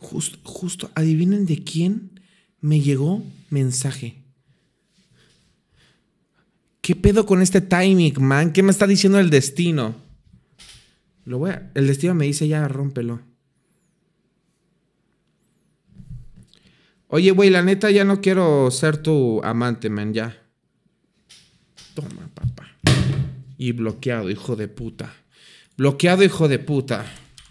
Justo, justo, adivinen de quién me llegó mensaje. ¿Qué pedo con este timing, man? ¿Qué me está diciendo el destino? Lo voy a, el destino me dice ya, rómpelo. Oye, güey, la neta ya no quiero ser tu amante, man, ya. Toma, papá. Y bloqueado, hijo de puta. Bloqueado, hijo de puta.